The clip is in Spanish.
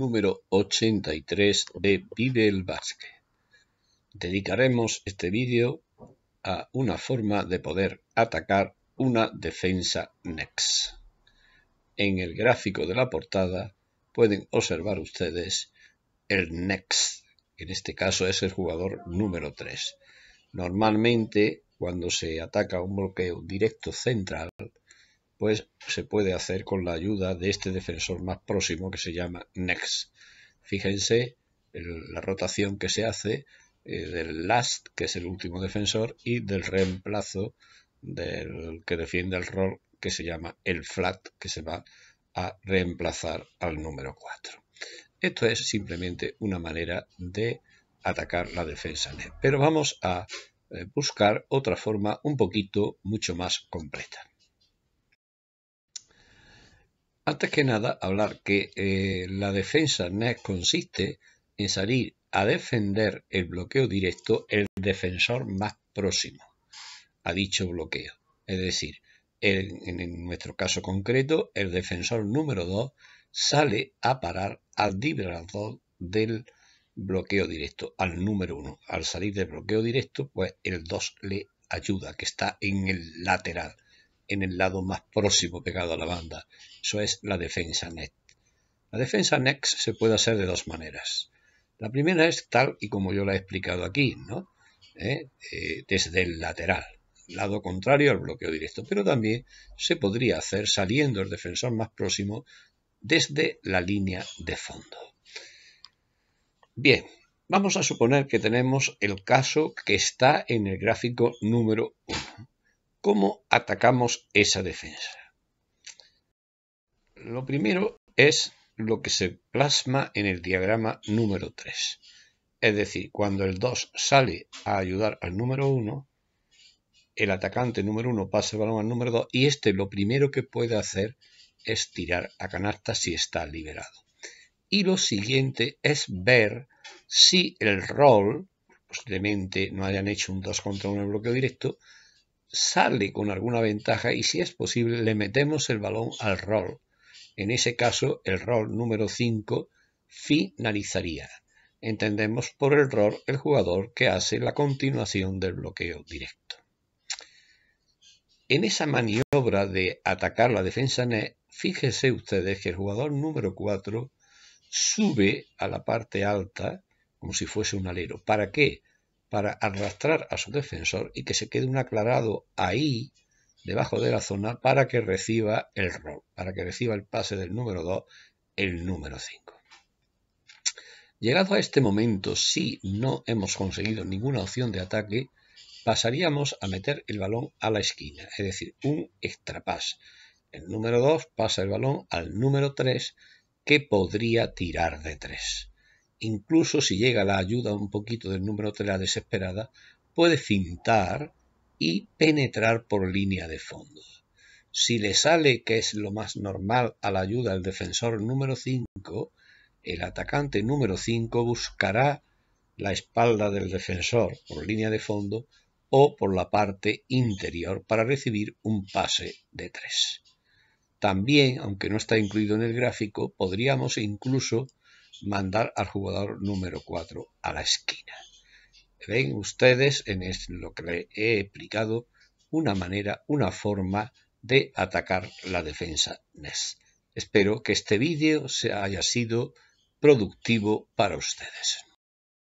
Número 83 de Vive el Dedicaremos este vídeo a una forma de poder atacar una defensa Next. En el gráfico de la portada pueden observar ustedes el Next, en este caso es el jugador número 3. Normalmente, cuando se ataca un bloqueo directo central, pues se puede hacer con la ayuda de este defensor más próximo que se llama next. Fíjense la rotación que se hace eh, del last, que es el último defensor, y del reemplazo del que defiende el rol que se llama el flat, que se va a reemplazar al número 4. Esto es simplemente una manera de atacar la defensa net. Pero vamos a eh, buscar otra forma un poquito mucho más completa. Antes que nada, hablar que eh, la defensa NES consiste en salir a defender el bloqueo directo el defensor más próximo a dicho bloqueo. Es decir, en nuestro caso concreto, el defensor número 2 sale a parar al liberador del bloqueo directo, al número 1. Al salir del bloqueo directo, pues el 2 le ayuda, que está en el lateral en el lado más próximo pegado a la banda. Eso es la defensa net. La defensa net se puede hacer de dos maneras. La primera es tal y como yo la he explicado aquí, ¿no? ¿Eh? Eh, desde el lateral, lado contrario al bloqueo directo. Pero también se podría hacer saliendo el defensor más próximo desde la línea de fondo. Bien, vamos a suponer que tenemos el caso que está en el gráfico número 1. ¿Cómo atacamos esa defensa? Lo primero es lo que se plasma en el diagrama número 3. Es decir, cuando el 2 sale a ayudar al número 1, el atacante número 1 pasa el balón al número 2 y este lo primero que puede hacer es tirar a canasta si está liberado. Y lo siguiente es ver si el rol, posiblemente no hayan hecho un 2 contra 1 en bloqueo directo, sale con alguna ventaja y si es posible le metemos el balón al rol. En ese caso, el rol número 5 finalizaría. Entendemos por el rol el jugador que hace la continuación del bloqueo directo. En esa maniobra de atacar la defensa net, fíjese ustedes que el jugador número 4 sube a la parte alta como si fuese un alero. ¿Para qué? para arrastrar a su defensor y que se quede un aclarado ahí, debajo de la zona, para que reciba el rol, para que reciba el pase del número 2, el número 5. Llegado a este momento, si no hemos conseguido ninguna opción de ataque, pasaríamos a meter el balón a la esquina, es decir, un extrapás. El número 2 pasa el balón al número 3, que podría tirar de 3 incluso si llega la ayuda un poquito del número 3 la desesperada, puede fintar y penetrar por línea de fondo. Si le sale, que es lo más normal, a la ayuda del defensor número 5, el atacante número 5 buscará la espalda del defensor por línea de fondo o por la parte interior para recibir un pase de 3. También, aunque no está incluido en el gráfico, podríamos incluso mandar al jugador número 4 a la esquina. Ven ustedes en lo que le he explicado una manera, una forma de atacar la defensa NES. Espero que este vídeo haya sido productivo para ustedes.